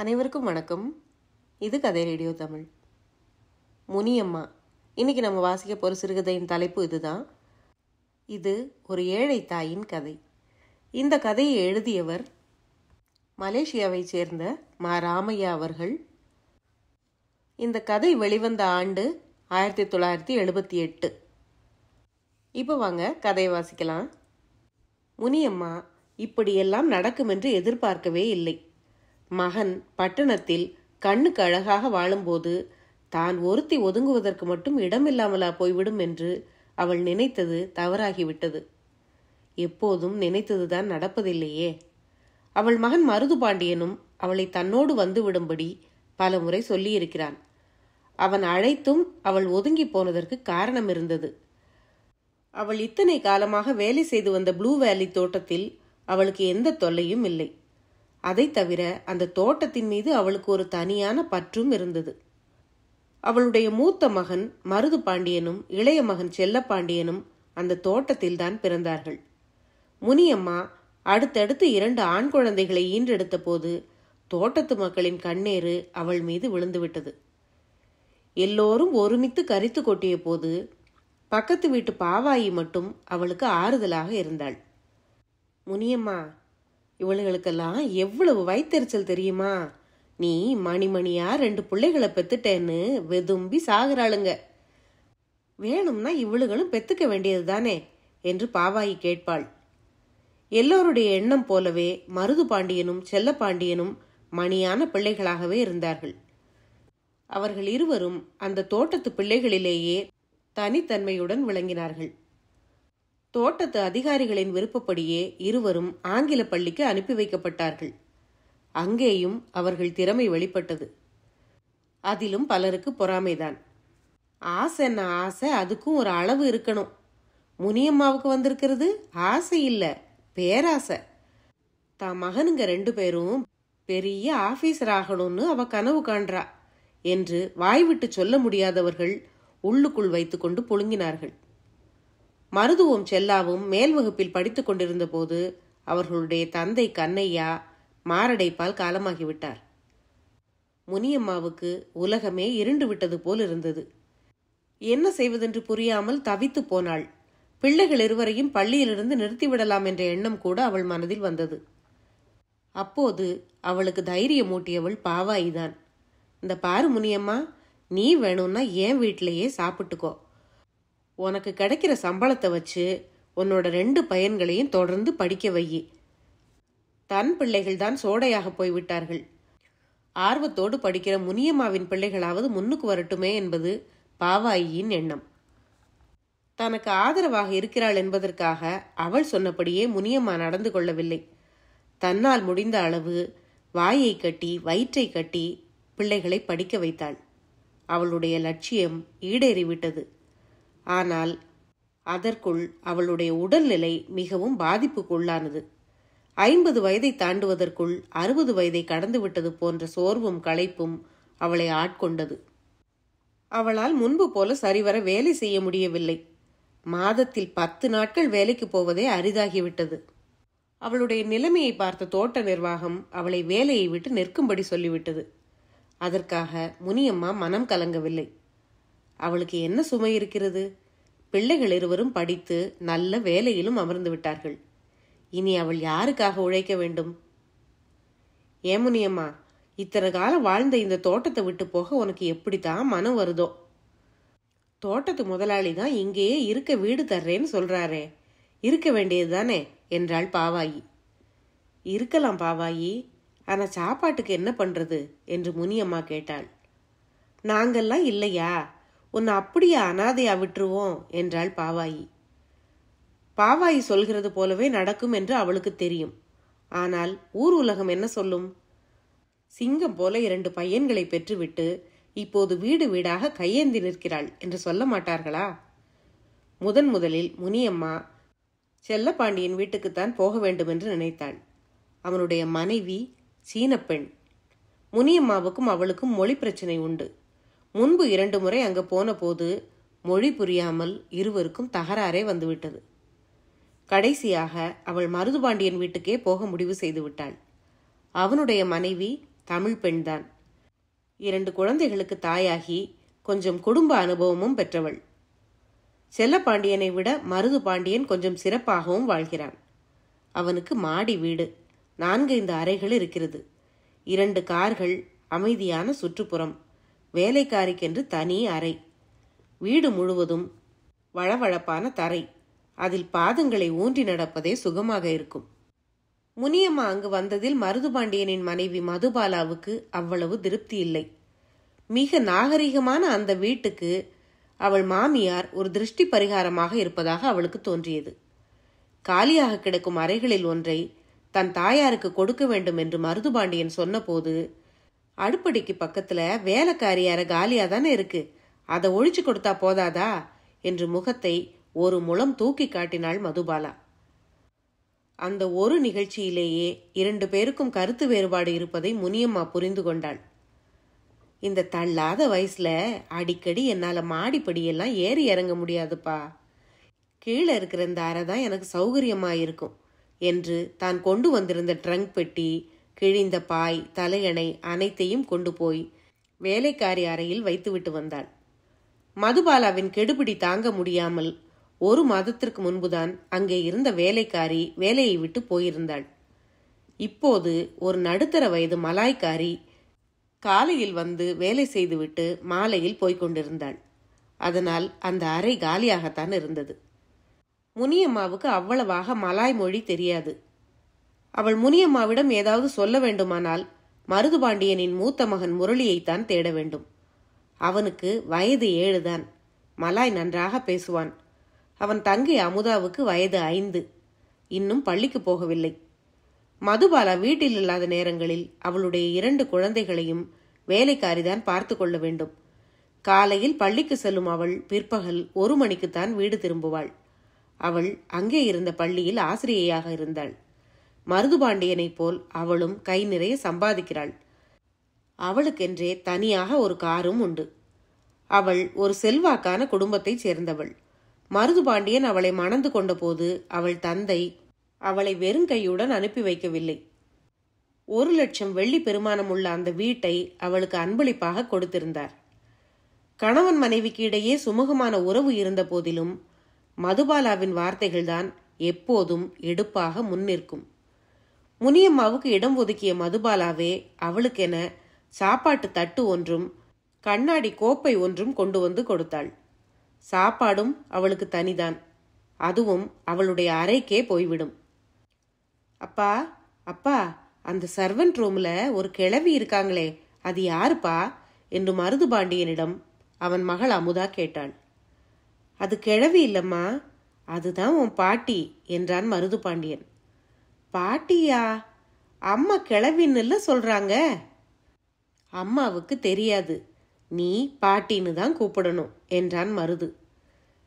அனைவருக்கும் வணக்கம் இது கதை ரேடியோ தமிழ் முனியம்மா இன்னைக்கு நம்ம வாசிக்க போகிற சிறுகதையின் தலைப்பு இதுதான் இது ஒரு ஏழை தாயின் கதை இந்த கதையை எழுதியவர் மலேசியாவைச் சேர்ந்த மா ராமையா அவர்கள் இந்த கதை வெளிவந்த ஆண்டு ஆயிரத்தி தொள்ளாயிரத்தி எழுபத்தி எட்டு இப்போ வாங்க கதையை வாசிக்கலாம் முனியம்மா இப்படியெல்லாம் நடக்கும் என்று எதிர்பார்க்கவே இல்லை மகன் பட்டணத்தில் கண்ணுக்கு அழகாக வாழும்போது தான் ஒருத்தி ஒதுங்குவதற்கு மட்டும் இடமில்லாமலா போய்விடும் என்று அவள் நினைத்தது தவறாகிவிட்டது எப்போதும் நினைத்ததுதான் நடப்பதில்லையே அவள் மகன் மருது பாண்டியனும் அவளை தன்னோடு வந்துவிடும்படி பலமுறை சொல்லியிருக்கிறான் அவன் அழைத்தும் அவள் ஒதுங்கி போனதற்கு காரணம் இருந்தது அவள் இத்தனை காலமாக வேலை செய்து வந்த ப்ளூ வேலி தோட்டத்தில் அவளுக்கு எந்த தொல்லையும் இல்லை அதை தவிர அந்த தோட்டத்தின் மீது அவளுக்கு ஒரு தனியான பற்றும் இருந்தது அவளுடைய மூத்த மகன் மருது பாண்டியனும் இளைய மகன் செல்லப்பாண்டியனும் அந்த தோட்டத்தில்தான் பிறந்தார்கள் முனியம்மா அடுத்தடுத்து இரண்டு ஆண் குழந்தைகளை ஈன்றெடுத்த போது தோட்டத்து மக்களின் கண்ணேறு அவள் மீது விழுந்துவிட்டது எல்லோரும் ஒருமித்து கரித்து கொட்டிய போது பக்கத்து வீட்டு பாவாயி மட்டும் அவளுக்கு ஆறுதலாக இருந்தாள் முனியம்மா இவளுகளுக்கெல்லாம் எவ்வளவு வயிற்றுச்சல் தெரியுமா நீ மணிமணியா ரெண்டு பிள்ளைகளை பெத்துட்டேன்னு வெதும்பி சாகுறாளுங்க வேணும்னா இவளுகளும் பெத்துக்க வேண்டியது தானே என்று பாவாயி கேட்பாள் எல்லோருடைய எண்ணம் போலவே மருது பாண்டியனும் செல்லப்பாண்டியனும் மணியான பிள்ளைகளாகவே இருந்தார்கள் அவர்கள் இருவரும் அந்த தோட்டத்து பிள்ளைகளிலேயே தனித்தன்மையுடன் விளங்கினார்கள் தோட்டத்து அதிகாரிகளின் விருப்பப்படியே இருவரும் ஆங்கில பள்ளிக்கு அனுப்பி வைக்கப்பட்டார்கள் அங்கேயும் அவர்கள் திறமை வெளிப்பட்டது அதிலும் பலருக்கு பொறாமைதான் என்ன ஆசை அதுக்கும் ஒரு அளவு இருக்கணும் முனியம்மாவுக்கு வந்திருக்கிறது ஆசை இல்லை பேராசை தா மகனுங்க ரெண்டு பேரும் பெரிய ஆபீசர் ஆகணும்னு அவ கனவு காண்றா என்று வாய்விட்டு சொல்ல முடியாதவர்கள் உள்ளுக்குள் வைத்துக்கொண்டு புழுங்கினார்கள் மருதுவும் செல்லாவும் மேல் வகுப்பில் படித்துக் கொண்டிருந்த போது அவர்களுடைய தந்தை கண்ணையா மாரடைப்பால் காலமாகிவிட்டார் முனியம்மாவுக்கு உலகமே இருண்டு விட்டது போல் இருந்தது என்ன செய்வதென்று புரியாமல் தவித்து போனாள் பிள்ளைகள் இருவரையும் பள்ளியிலிருந்து நிறுத்திவிடலாம் என்ற எண்ணம் கூட அவள் மனதில் வந்தது அப்போது அவளுக்கு தைரியம் தைரியமூட்டியவள் பாவாயிதான் இந்த பாரு முனியம்மா நீ வேணும்னா என் வீட்டிலேயே சாப்பிட்டுக்கோ உனக்கு கிடைக்கிற சம்பளத்தை வச்சு உன்னோட ரெண்டு பையன்களையும் தொடர்ந்து படிக்க வையி தன் பிள்ளைகள் தான் சோடையாக போய்விட்டார்கள் ஆர்வத்தோடு படிக்கிற முனியம்மாவின் பிள்ளைகளாவது முன்னுக்கு வரட்டுமே என்பது பாவாயியின் எண்ணம் தனக்கு ஆதரவாக இருக்கிறாள் என்பதற்காக அவள் சொன்னபடியே முனியம்மா நடந்து கொள்ளவில்லை தன்னால் முடிந்த அளவு வாயை கட்டி வயிற்றை கட்டி பிள்ளைகளை படிக்க வைத்தாள் அவளுடைய லட்சியம் ஈடேறிவிட்டது ஆனால் அதற்குள் அவளுடைய உடல்நிலை மிகவும் பாதிப்புக்குள்ளானது ஐம்பது வயதை தாண்டுவதற்குள் அறுபது வயதை கடந்துவிட்டது போன்ற சோர்வும் களைப்பும் அவளை ஆட்கொண்டது அவளால் முன்பு போல சரிவர வேலை செய்ய முடியவில்லை மாதத்தில் பத்து நாட்கள் வேலைக்கு போவதே அரிதாகிவிட்டது அவளுடைய நிலைமையை பார்த்த தோட்ட நிர்வாகம் அவளை வேலையை விட்டு நிற்கும்படி சொல்லிவிட்டது அதற்காக முனியம்மா மனம் கலங்கவில்லை அவளுக்கு என்ன சுமை இருக்கிறது பிள்ளைகள் இருவரும் படித்து நல்ல வேலையிலும் அமர்ந்து விட்டார்கள் இனி அவள் யாருக்காக உழைக்க வேண்டும் ஏமுனியம்மா இத்தனை காலம் வாழ்ந்த இந்த தோட்டத்தை விட்டு போக உனக்கு எப்படித்தான் மனம் வருதோ தோட்டத்து முதலாளி தான் இங்கேயே இருக்க வீடு தர்றேன்னு சொல்றாரே இருக்க வேண்டியது தானே என்றாள் பாவாயி இருக்கலாம் பாவாயி ஆனா சாப்பாட்டுக்கு என்ன பண்றது என்று முனியம்மா கேட்டாள் நாங்கெல்லாம் இல்லையா உன்னை அப்படியே அனாதையா விட்டுருவோம் என்றாள் பாவாயி பாவாயி சொல்கிறது போலவே நடக்கும் என்று அவளுக்கு தெரியும் ஆனால் ஊர் உலகம் என்ன சொல்லும் சிங்கம் போல இரண்டு பையன்களை பெற்றுவிட்டு இப்போது வீடு வீடாக கையேந்தி நிற்கிறாள் என்று சொல்ல மாட்டார்களா முதன் முதலில் முனியம்மா செல்லப்பாண்டியன் வீட்டுக்குத்தான் போக வேண்டும் என்று நினைத்தாள் அவனுடைய மனைவி சீனப்பெண் முனியம்மாவுக்கும் அவளுக்கும் மொழி பிரச்சனை உண்டு முன்பு இரண்டு முறை அங்கு போன போது மொழி புரியாமல் இருவருக்கும் தகராறே வந்துவிட்டது கடைசியாக அவள் மருதுபாண்டியன் வீட்டுக்கே போக முடிவு செய்து விட்டாள் அவனுடைய மனைவி தமிழ் பெண்தான் இரண்டு குழந்தைகளுக்கு தாயாகி கொஞ்சம் குடும்ப அனுபவமும் பெற்றவள் செல்லப்பாண்டியனை விட மருது பாண்டியன் கொஞ்சம் சிறப்பாகவும் வாழ்கிறான் அவனுக்கு மாடி வீடு நான்கைந்து அறைகள் இருக்கிறது இரண்டு கார்கள் அமைதியான சுற்றுப்புறம் வேலைக்காரிக்கென்று தனி அறை வீடு முழுவதும் வளவளப்பான தரை அதில் பாதங்களை ஊன்றி நடப்பதே சுகமாக இருக்கும் முனியம்மா அங்கு வந்ததில் மருதுபாண்டியனின் மனைவி மதுபாலாவுக்கு அவ்வளவு திருப்தி இல்லை மிக நாகரிகமான அந்த வீட்டுக்கு அவள் மாமியார் ஒரு திருஷ்டி பரிகாரமாக இருப்பதாக அவளுக்கு தோன்றியது காலியாக கிடக்கும் அறைகளில் ஒன்றை தன் தாயாருக்கு கொடுக்க வேண்டும் என்று மருதுபாண்டியன் சொன்னபோது அடுப்படிக்கு பக்கத்துல வேலைக்காரியார காலியா தானே இருக்கு அதை ஒழிச்சு கொடுத்தா போதாதா என்று முகத்தை ஒரு முளம் தூக்கி காட்டினாள் மதுபாலா அந்த ஒரு நிகழ்ச்சியிலேயே இரண்டு பேருக்கும் கருத்து வேறுபாடு இருப்பதை முனியம்மா புரிந்து கொண்டாள் இந்த தள்ளாத வயசுல அடிக்கடி என்னால் மாடிப்படியெல்லாம் ஏறி இறங்க முடியாதுப்பா கீழே இருக்கிற இந்த அறை தான் எனக்கு சௌகரியமாக இருக்கும் என்று தான் கொண்டு வந்திருந்த ட்ரங்க் பெட்டி கிழிந்த பாய் தலையணை அனைத்தையும் கொண்டு போய் வேலைக்காரி அறையில் வைத்துவிட்டு வந்தாள் மதுபாலாவின் கெடுபிடி தாங்க முடியாமல் ஒரு மாதத்திற்கு முன்புதான் அங்கே இருந்த வேலைக்காரி வேலையை விட்டு போயிருந்தாள் இப்போது ஒரு நடுத்தர வயது மலாய்க்காரி காலையில் வந்து வேலை செய்துவிட்டு மாலையில் போய்கொண்டிருந்தாள் அதனால் அந்த அறை காலியாகத்தான் இருந்தது முனியம்மாவுக்கு அவ்வளவாக மலாய் மொழி தெரியாது அவள் முனியம்மாவிடம் ஏதாவது சொல்ல வேண்டுமானால் மருதுபாண்டியனின் மூத்த மகன் முரளியைத்தான் தேட வேண்டும் அவனுக்கு வயது ஏழுதான் மலாய் நன்றாக பேசுவான் அவன் தங்கை அமுதாவுக்கு வயது ஐந்து இன்னும் பள்ளிக்கு போகவில்லை மதுபாலா வீட்டில் இல்லாத நேரங்களில் அவளுடைய இரண்டு குழந்தைகளையும் வேலைக்காரிதான் பார்த்து கொள்ள வேண்டும் காலையில் பள்ளிக்கு செல்லும் அவள் பிற்பகல் ஒரு மணிக்குத்தான் வீடு திரும்புவாள் அவள் அங்கே இருந்த பள்ளியில் ஆசிரியையாக இருந்தாள் மருதுபாண்டியனைப் போல் அவளும் கை நிறைய சம்பாதிக்கிறாள் அவளுக்கென்றே தனியாக ஒரு காரும் உண்டு அவள் ஒரு செல்வாக்கான குடும்பத்தைச் சேர்ந்தவள் மருதுபாண்டியன் அவளை மணந்து கொண்டபோது அவள் தந்தை அவளை வெறுங்கையுடன் அனுப்பி வைக்கவில்லை ஒரு லட்சம் வெள்ளி பெருமானம் உள்ள அந்த வீட்டை அவளுக்கு அன்பளிப்பாக கொடுத்திருந்தார் கணவன் மனைவிக்கு இடையே சுமூகமான உறவு இருந்த போதிலும் மதுபாலாவின் வார்த்தைகள்தான் எப்போதும் எடுப்பாக முன்னிற்கும் முனியம்மாவுக்கு இடம் ஒதுக்கிய மதுபாலாவே அவளுக்கென சாப்பாட்டு தட்டு ஒன்றும் கண்ணாடி கோப்பை ஒன்றும் கொண்டு வந்து கொடுத்தாள் சாப்பாடும் அவளுக்கு தனிதான் அதுவும் அவளுடைய அறைக்கே போய்விடும் அப்பா அப்பா அந்த சர்வன்ட் ரூம்ல ஒரு கிழவி இருக்காங்களே அது யாருப்பா என்று மருதுபாண்டியனிடம் அவன் மகள் அமுதா கேட்டாள் அது கிழவி இல்லம்மா அதுதான் உன் பாட்டி என்றான் மருதுபாண்டியன் பாட்டியா அம்மா கிளவின்னுல சொல்றாங்க அம்மாவுக்கு தெரியாது நீ பாட்டின்னு தான் கூப்பிடணும் என்றான் மருது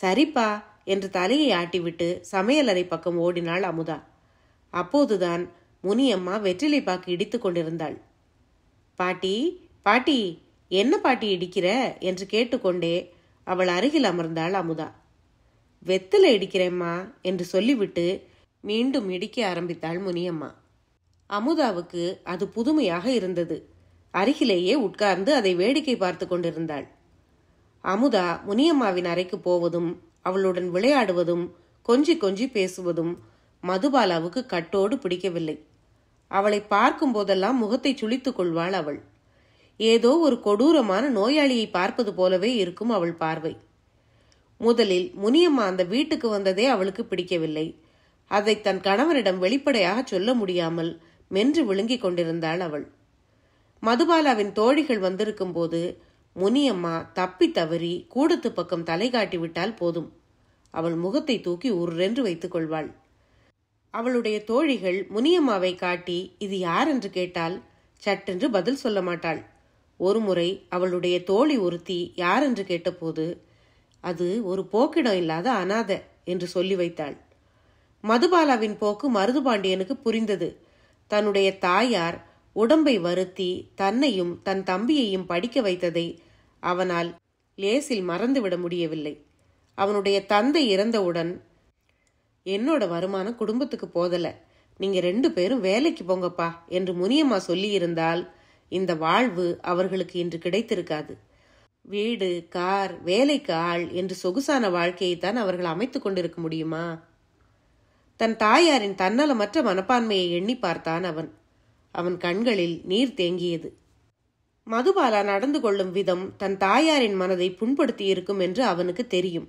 சரிப்பா என்று தலையை ஆட்டிவிட்டு சமையலறை பக்கம் ஓடினாள் அமுதா அப்போதுதான் முனியம்மா வெற்றிலை பாக்கு இடித்து கொண்டிருந்தாள் பாட்டி பாட்டி என்ன பாட்டி இடிக்கிற என்று கேட்டுக்கொண்டே அவள் அருகில் அமர்ந்தாள் அமுதா வெத்தலை இடிக்கிறேம்மா என்று சொல்லிவிட்டு மீண்டும் இடிக்க ஆரம்பித்தாள் முனியம்மா அமுதாவுக்கு அது புதுமையாக இருந்தது அருகிலேயே உட்கார்ந்து அதை வேடிக்கை பார்த்து கொண்டிருந்தாள் அமுதா முனியம்மாவின் அறைக்கு போவதும் அவளுடன் விளையாடுவதும் கொஞ்சி கொஞ்சி பேசுவதும் மதுபாலாவுக்கு கட்டோடு பிடிக்கவில்லை அவளை பார்க்கும் போதெல்லாம் முகத்தை சுழித்துக் கொள்வாள் அவள் ஏதோ ஒரு கொடூரமான நோயாளியை பார்ப்பது போலவே இருக்கும் அவள் பார்வை முதலில் முனியம்மா அந்த வீட்டுக்கு வந்ததே அவளுக்கு பிடிக்கவில்லை அதை தன் கணவனிடம் வெளிப்படையாக சொல்ல முடியாமல் மென்று விழுங்கிக் கொண்டிருந்தாள் அவள் மதுபாலாவின் தோழிகள் வந்திருக்கும் போது முனியம்மா தப்பி தவறி கூடத்து பக்கம் தலை காட்டிவிட்டால் போதும் அவள் முகத்தை தூக்கி உருரென்று வைத்துக் கொள்வாள் அவளுடைய தோழிகள் முனியம்மாவை காட்டி இது யார் என்று கேட்டால் சட்டென்று பதில் சொல்ல மாட்டாள் ஒருமுறை அவளுடைய தோழி ஒருத்தி யார் என்று கேட்டபோது அது ஒரு போக்கிடம் இல்லாத அனாத என்று சொல்லி வைத்தாள் மதுபாலாவின் போக்கு மருதுபாண்டியனுக்கு புரிந்தது தன்னுடைய தாயார் உடம்பை வருத்தி தன்னையும் தன் தம்பியையும் படிக்க வைத்ததை அவனால் லேசில் மறந்துவிட முடியவில்லை அவனுடைய தந்தை இறந்தவுடன் என்னோட வருமானம் குடும்பத்துக்கு போதல நீங்க ரெண்டு பேரும் வேலைக்கு போங்கப்பா என்று முனியம்மா சொல்லியிருந்தால் இந்த வாழ்வு அவர்களுக்கு இன்று கிடைத்திருக்காது வீடு கார் வேலைக்கு ஆள் என்று சொகுசான வாழ்க்கையைத்தான் அவர்கள் அமைத்துக் கொண்டிருக்க முடியுமா தன் தாயாரின் தன்னலமற்ற மனப்பான்மையை எண்ணி பார்த்தான் அவன் அவன் கண்களில் நீர் தேங்கியது மதுபாலா நடந்து கொள்ளும் விதம் தன் தாயாரின் மனதை புண்படுத்தி இருக்கும் என்று அவனுக்கு தெரியும்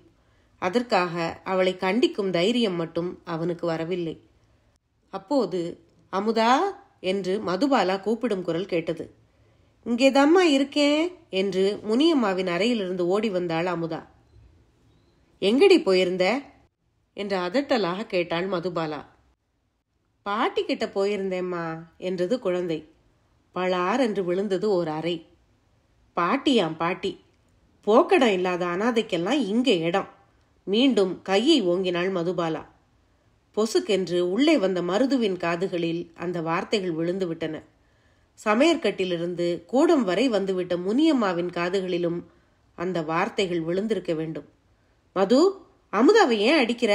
அதற்காக அவளை கண்டிக்கும் தைரியம் மட்டும் அவனுக்கு வரவில்லை அப்போது அமுதா என்று மதுபாலா கூப்பிடும் குரல் கேட்டது தம்மா இருக்கேன் என்று முனியம்மாவின் அறையிலிருந்து ஓடி வந்தாள் அமுதா எங்கடி போயிருந்த என்று அதட்டலாக கேட்டாள் மதுபாலா பாட்டி கிட்ட போயிருந்தேம்மா என்றது குழந்தை பழார் என்று விழுந்தது ஓர் அறை பாட்டியாம் பாட்டி போக்கடம் இல்லாத அனாதைக்கெல்லாம் இங்கே இடம் மீண்டும் கையை ஓங்கினாள் மதுபாலா பொசுக்கென்று உள்ளே வந்த மருதுவின் காதுகளில் அந்த வார்த்தைகள் விழுந்துவிட்டன சமையற்கட்டிலிருந்து கூடம் வரை வந்துவிட்ட முனியம்மாவின் காதுகளிலும் அந்த வார்த்தைகள் விழுந்திருக்க வேண்டும் மது அமுதாவை ஏன் அடிக்கிற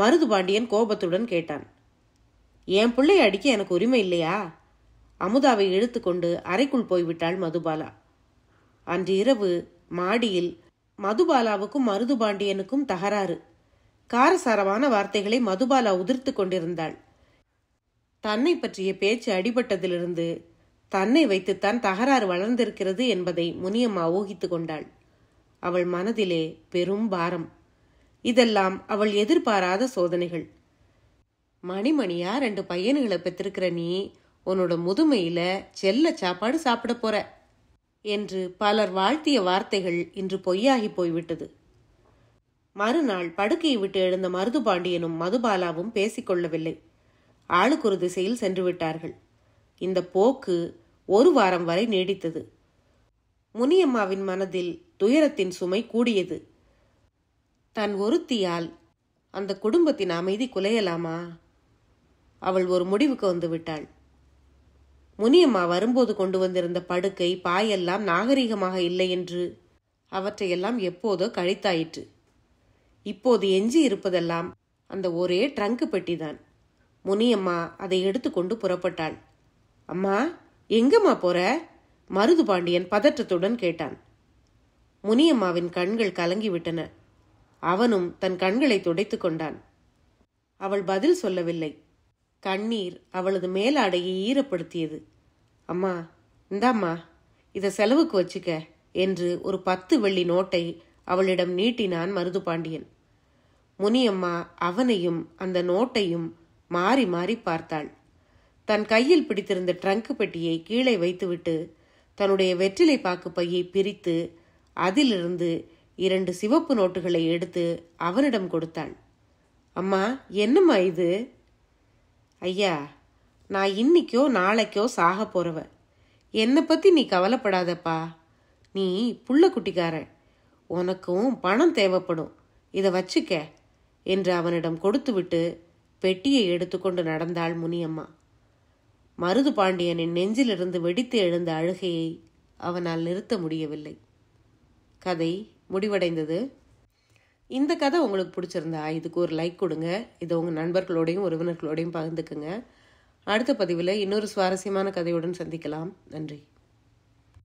மருது பாண்டியன் கோபத்துடன் கேட்டான் என் பிள்ளை அடிக்க எனக்கு உரிமை இல்லையா அமுதாவை இழுத்துக்கொண்டு அறைக்குள் போய்விட்டாள் மதுபாலா அன்று இரவு மாடியில் மதுபாலாவுக்கும் மருது பாண்டியனுக்கும் தகராறு காரசாரமான வார்த்தைகளை மதுபாலா உதிர்த்து கொண்டிருந்தாள் தன்னை பற்றிய பேச்சு அடிபட்டதிலிருந்து தன்னை வைத்துத்தான் தகராறு வளர்ந்திருக்கிறது என்பதை முனியம்மா ஊகித்து கொண்டாள் அவள் மனதிலே பெரும் பாரம் இதெல்லாம் அவள் எதிர்பாராத சோதனைகள் மணிமணியா ரெண்டு பையன்களை பெற்றிருக்கிற நீ உன்னோட முதுமையில செல்ல சாப்பாடு சாப்பிட போற என்று பலர் வாழ்த்திய வார்த்தைகள் இன்று பொய்யாகி போய்விட்டது மறுநாள் படுக்கையை விட்டு எழுந்த மருதுபாண்டியனும் மதுபாலாவும் பேசிக்கொள்ளவில்லை ஆளுக்கொரு திசையில் சென்று விட்டார்கள் இந்த போக்கு ஒரு வாரம் வரை நீடித்தது முனியம்மாவின் மனதில் துயரத்தின் சுமை கூடியது தன் ஒருத்தியால் அந்த குடும்பத்தின் அமைதி குலையலாமா அவள் ஒரு முடிவுக்கு வந்து விட்டாள் முனியம்மா வரும்போது கொண்டு வந்திருந்த படுக்கை பாயெல்லாம் நாகரிகமாக இல்லை என்று அவற்றையெல்லாம் எப்போதோ கழித்தாயிற்று இப்போது எஞ்சி இருப்பதெல்லாம் அந்த ஒரே ட்ரங்கு பெட்டிதான் முனியம்மா அதை எடுத்துக்கொண்டு புறப்பட்டாள் அம்மா எங்கம்மா போற மருது பாண்டியன் பதற்றத்துடன் கேட்டான் முனியம்மாவின் கண்கள் கலங்கிவிட்டன அவனும் தன் கண்களை துடைத்துக் கொண்டான் அவள் பதில் சொல்லவில்லை கண்ணீர் அவளது மேலாடையை ஈரப்படுத்தியது அம்மா இந்தாம்மா இதை செலவுக்கு வச்சுக்க என்று ஒரு பத்து வெள்ளி நோட்டை அவளிடம் நீட்டினான் மருது பாண்டியன் முனியம்மா அவனையும் அந்த நோட்டையும் மாறி மாறி பார்த்தாள் தன் கையில் பிடித்திருந்த ட்ரங்க் பெட்டியை கீழே வைத்துவிட்டு தன்னுடைய வெற்றிலை பாக்கு பையை பிரித்து அதிலிருந்து இரண்டு சிவப்பு நோட்டுகளை எடுத்து அவனிடம் கொடுத்தாள் அம்மா என்னம்மா இது ஐயா நான் இன்னைக்கோ நாளைக்கோ சாக போறவ என்னை பற்றி நீ கவலைப்படாதப்பா நீ புள்ள குட்டிக்காரன் உனக்கும் பணம் தேவைப்படும் இதை வச்சுக்க என்று அவனிடம் கொடுத்துவிட்டு பெட்டியை எடுத்துக்கொண்டு நடந்தாள் முனியம்மா மருது பாண்டியனின் நெஞ்சிலிருந்து வெடித்து எழுந்த அழுகையை அவனால் நிறுத்த முடியவில்லை கதை முடிவடைந்தது இந்த கதை உங்களுக்கு பிடிச்சிருந்தா இதுக்கு ஒரு லைக் கொடுங்க இதை உங்கள் நண்பர்களோடையும் உறவினர்களோடையும் பகிர்ந்துக்குங்க அடுத்த பதிவில் இன்னொரு சுவாரஸ்யமான கதையுடன் சந்திக்கலாம் நன்றி